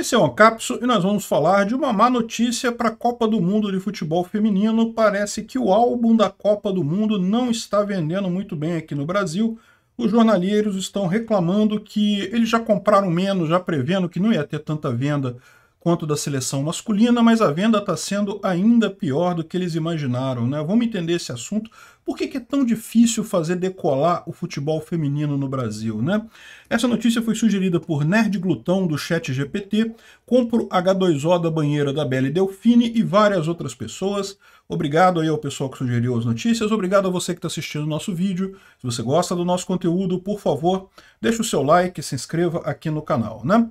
Esse é o Capso e nós vamos falar de uma má notícia para a Copa do Mundo de Futebol Feminino. Parece que o álbum da Copa do Mundo não está vendendo muito bem aqui no Brasil. Os jornalheiros estão reclamando que eles já compraram menos, já prevendo que não ia ter tanta venda quanto da seleção masculina, mas a venda está sendo ainda pior do que eles imaginaram. Né? Vamos entender esse assunto. Por que, que, é tão difícil fazer decolar o futebol feminino no Brasil? Né? Essa notícia foi sugerida por Nerd Glutão do Chat GPT, Compro H2O da banheira da Belle Delfine e várias outras pessoas. Obrigado aí ao pessoal que sugeriu as notícias, obrigado a você que está assistindo o nosso vídeo. Se você gosta do nosso conteúdo, por favor, deixe o seu like, se inscreva aqui no canal. Né?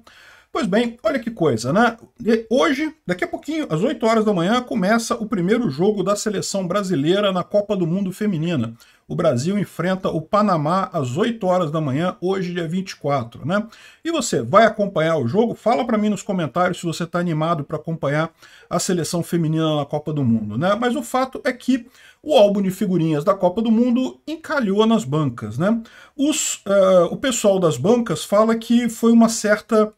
Pois bem, olha que coisa, né? Hoje, daqui a pouquinho, às 8 horas da manhã, começa o primeiro jogo da seleção brasileira na Copa do Mundo Feminina. O Brasil enfrenta o Panamá às 8 horas da manhã, hoje dia 24, né? E você vai acompanhar o jogo? Fala para mim nos comentários se você está animado para acompanhar a seleção feminina na Copa do Mundo, né? Mas o fato é que o álbum de figurinhas da Copa do Mundo encalhou nas bancas, né? Os, uh, o pessoal das bancas fala que foi uma certa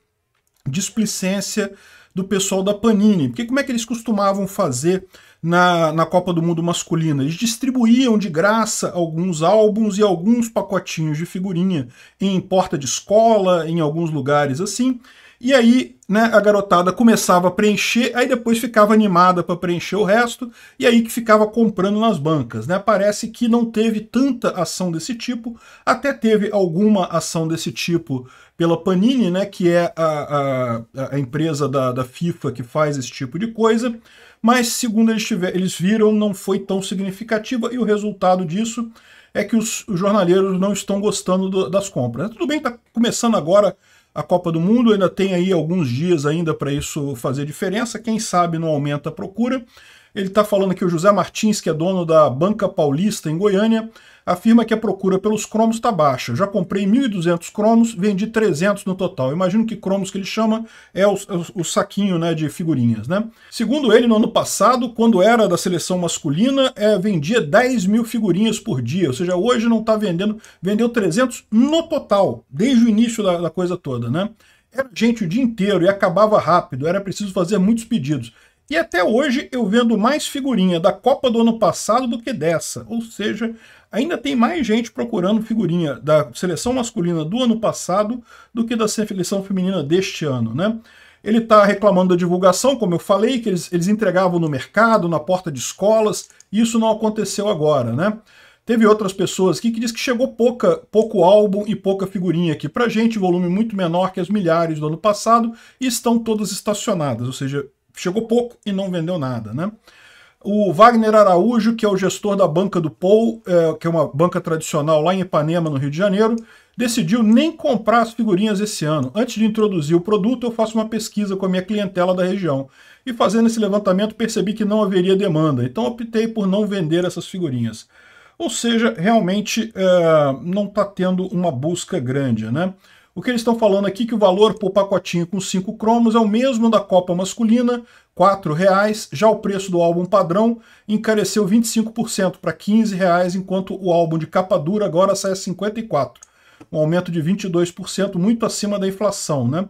displicência do pessoal da Panini. Porque como é que eles costumavam fazer na, na Copa do Mundo masculina? Eles distribuíam de graça alguns álbuns e alguns pacotinhos de figurinha em porta de escola, em alguns lugares assim. E aí, né, a garotada começava a preencher, aí depois ficava animada para preencher o resto, e aí que ficava comprando nas bancas, né? Parece que não teve tanta ação desse tipo, até teve alguma ação desse tipo pela Panini, né, que é a, a, a empresa da, da FIFA que faz esse tipo de coisa, mas segundo eles, tiver, eles viram, não foi tão significativa, e o resultado disso é que os, os jornaleiros não estão gostando do, das compras. Tudo bem, está começando agora a Copa do Mundo ainda tem aí alguns dias ainda para isso fazer diferença. Quem sabe não aumenta a procura. Ele está falando que o José Martins, que é dono da Banca Paulista em Goiânia, afirma que a procura pelos cromos está baixa. Já comprei 1.200 cromos, vendi 300 no total. Imagino que cromos que ele chama é o, é o, o, saquinho né, de figurinhas. Né? Segundo ele, no ano passado, quando era da seleção masculina, é, vendia 10 mil figurinhas por dia. Ou seja, hoje não está vendendo, vendeu 300 no total, desde o início da, da coisa toda. Né? Era gente o dia inteiro e acabava rápido, era preciso fazer muitos pedidos. E até hoje eu vendo mais figurinha da Copa do ano passado do que dessa. Ou seja, ainda tem mais gente procurando figurinha da seleção masculina do ano passado do que da seleção feminina deste ano, né? Ele está reclamando da divulgação, como eu falei, que eles, eles entregavam no mercado, na porta de escolas, e isso não aconteceu agora, né? Teve outras pessoas aqui que diz que chegou pouca, pouco álbum e pouca figurinha aqui pra gente, volume muito menor que as milhares do ano passado, e estão todas estacionadas, ou seja, chegou pouco e não vendeu nada, né? O Wagner Araújo, que é o gestor da banca do Pou, é, que é uma banca tradicional lá em Ipanema, no Rio de Janeiro, decidiu nem comprar as figurinhas esse ano. Antes de introduzir o produto, eu faço uma pesquisa com a minha clientela da região. E fazendo esse levantamento, percebi que não haveria demanda, então optei por não vender essas figurinhas. Ou seja, realmente é, não está tendo uma busca grande, né? O que eles estão falando aqui é que o valor por pacotinho com 5 cromos é o mesmo da Copa masculina, R$ reais. Já o preço do álbum padrão encareceu 25% para R$ reais, enquanto o álbum de capa dura agora sai a 54, um aumento de 22%, muito acima da inflação, né?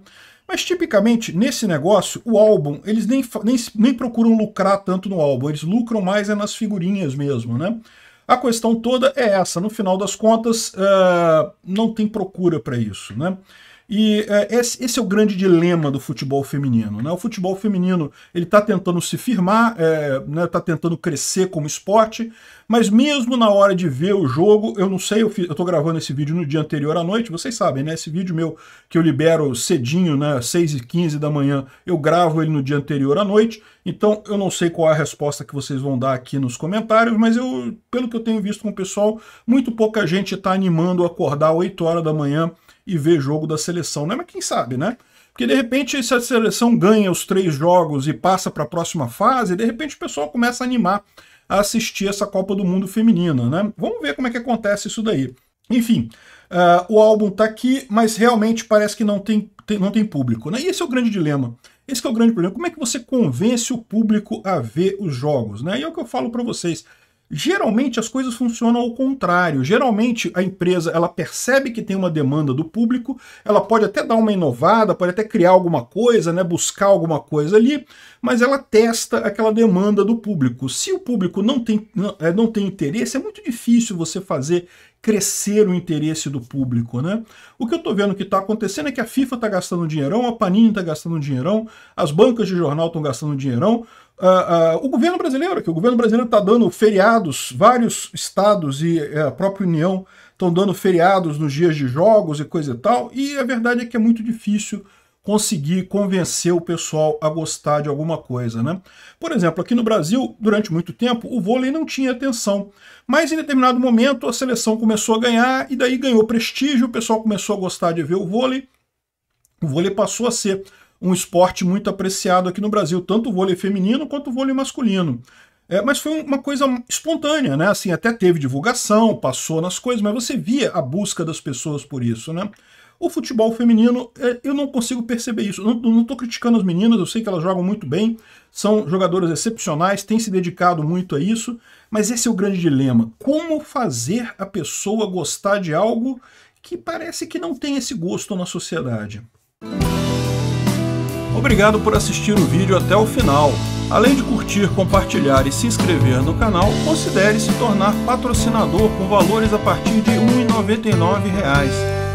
Mas tipicamente nesse negócio, o álbum, eles nem, nem, nem procuram lucrar tanto no álbum, eles lucram mais é nas figurinhas mesmo, né? A questão toda é essa, no final das contas, uh, não tem procura para isso, né? E é, esse, é o grande dilema do futebol feminino. Né? O futebol feminino ele está tentando se firmar, está é, né, tá tentando crescer como esporte, mas mesmo na hora de ver o jogo, eu não sei, eu estou gravando esse vídeo no dia anterior à noite, vocês sabem, né? Esse vídeo meu que eu libero cedinho, né? 6h15 da manhã, eu gravo ele no dia anterior à noite, então eu não sei qual é a resposta que vocês vão dar aqui nos comentários, mas eu, pelo que eu tenho visto com o pessoal, muito pouca gente está animando a acordar 8 horas da manhã e ver jogo da seleção, né? Mas quem sabe, né? Porque de repente, se a seleção ganha os três jogos e passa para a próxima fase, de repente o pessoal começa a animar a assistir essa Copa do Mundo Feminina, né? Vamos ver como é que acontece isso daí. Enfim, uh, o álbum tá aqui, mas realmente parece que não tem, tem, não tem público, né? E esse é o grande dilema. Esse é o grande problema. Como é que você convence o público a ver os jogos, né? E é o que eu falo para vocês. Geralmente as coisas funcionam ao contrário. Geralmente a empresa ela percebe que tem uma demanda do público, ela pode até dar uma inovada, pode até criar alguma coisa, né, buscar alguma coisa ali, mas ela testa aquela demanda do público. Se o público não tem, não, eh, não tem interesse, é muito difícil você fazer crescer o interesse do público, né? O que eu estou vendo que está acontecendo é que a FIFA está gastando um dinheirão, a Panini está gastando um dinheirão, as bancas de jornal estão gastando um dinheirão, uh, uh, o governo brasileiro, que o governo brasileiro está dando feriados, vários estados e uh, a própria União estão dando feriados nos dias de jogos e coisa e tal, e a verdade é que é muito difícil conseguir convencer o pessoal a gostar de alguma coisa. Né? Por exemplo, aqui no Brasil, durante muito tempo, o vôlei não tinha atenção. Mas em determinado momento a seleção começou a ganhar e daí ganhou prestígio, o pessoal começou a gostar de ver o vôlei. O vôlei passou a ser um esporte muito apreciado aqui no Brasil, tanto o vôlei feminino quanto o vôlei masculino. É, mas foi uma coisa espontânea, né? Assim, até teve divulgação, passou nas coisas, mas você via a busca das pessoas por isso, né? O futebol feminino, é, eu não consigo perceber isso. não estou criticando as meninas, eu sei que elas jogam muito bem, são jogadoras excepcionais, têm se dedicado muito a isso, mas esse é o grande dilema. Como fazer a pessoa gostar de algo que parece que não tem esse gosto na sociedade? Obrigado por assistir o vídeo até o final. Além de curtir, compartilhar e se inscrever no canal, considere se tornar patrocinador com valores a partir de R$ 1,99